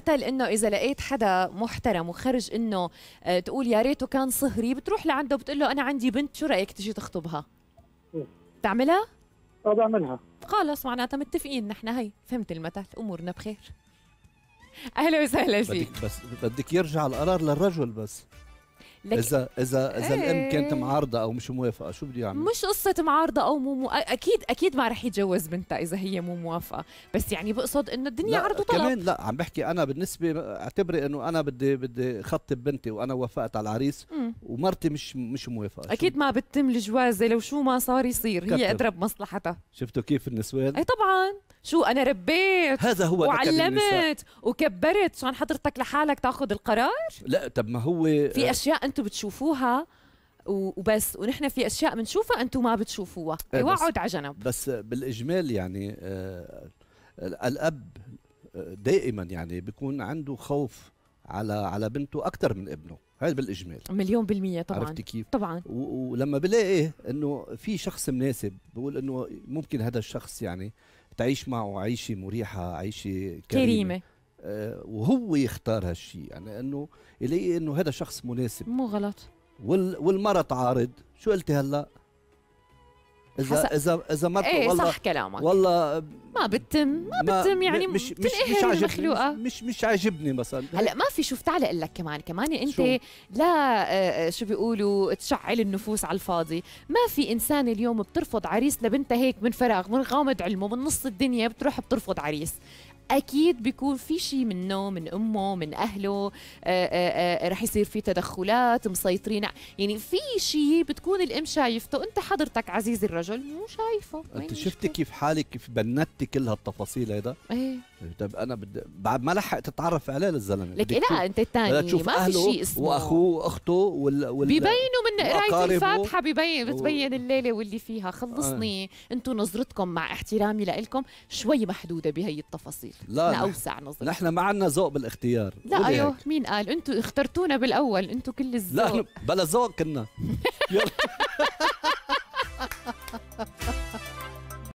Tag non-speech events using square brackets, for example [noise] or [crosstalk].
قتل انه اذا لقيت حدا محترم وخرج انه آه، تقول يا ريته كان صهري بتروح لعنده بتقول له انا عندي بنت شو رايك تجي تخطبها؟ بتعملها؟ اه بعملها خلص معناتها متفقين نحن هي فهمت المثل امورنا بخير اهلا وسهلا فيك بدك بس بدك يرجع القرار للرجل بس لك اذا اذا اذا ايه الام كانت إيه. معارضه او مش موافقه شو بده يعمل مش قصه معارضه او مو, مو اكيد اكيد ما رح يتجوز بنتها اذا هي مو موافقه بس يعني بقصد انه الدنيا عرض وطلب كمان لا عم بحكي انا بالنسبه اعتبري انه انا بدي بدي خطب بنتي وانا وافقت على العريس مم. ومرتي مش مش موافقه اكيد ما بتتم الجوازه لو شو ما صار يصير هي ادرى مصلحتها شفتوا كيف النسوان اي طبعا شو انا ربيت هذا هو وعلمت وكبرت شان حضرتك لحالك تاخذ القرار لا طب ما هو في آه، اشياء انتم بتشوفوها وبس ونحن في اشياء بنشوفها انتم ما بتشوفوها يوعد إيه، على جنب بس بالاجمال يعني آه، الاب آه، دائما يعني بيكون عنده خوف على على بنته اكثر من ابنه هذا بالاجمال مليون بالمية طبعا عرفتي كيف؟ طبعا ولما بلاقي انه في شخص مناسب بقول انه ممكن هذا الشخص يعني تعيش معه عيشه مريحه عيشه كريمه, كريمة. آه، وهو يختار هالشيء يعني انه يلاقي انه هذا شخص مناسب مو غلط وال والمرة تعارض شو قلتي هلا اذا اذا اذا مرته ايه والله صح كلامك والله ما بتم ما, ما بتم يعني مش مش مش عاجبني مش مش عاجبني مثلا هلا ما في شوف تعال اقول لك كمان كمان انت شو؟ لا آه، آه، شو بيقولوا تشعل النفوس على الفاضي ما في انسان اليوم بترفض عريس لبنتها هيك من فراغ من غامض علمه من نص الدنيا بتروح بترفض عريس اكيد بيكون في شيء منه من امه من اهله آه، آه، آه، رح يصير في تدخلات مسيطرين يعني في شيء بتكون الام شايفته انت حضرتك عزيزي الرجل مو شايفه انت شفتي كيف حالك كيف بنتي كل هالتفاصيل هيدا ايه طب انا بدي بعد ما لحقت تتعرف عليه للزلمه لك لا انت الثاني ما في شيء اسمه واخوه واخته وال, وال... بيبينوا قرايه الفاتحه ببين بتبين الليله واللي فيها خلصني آه. انتم نظرتكم مع احترامي لكم شوي محدوده بهي التفاصيل لا اوسع نظره نحن ما عندنا ذوق بالاختيار لا ايوه هيك. مين قال انتم اخترتونا بالاول انتم كل الذوق لا بلا ذوق كنا [laughs]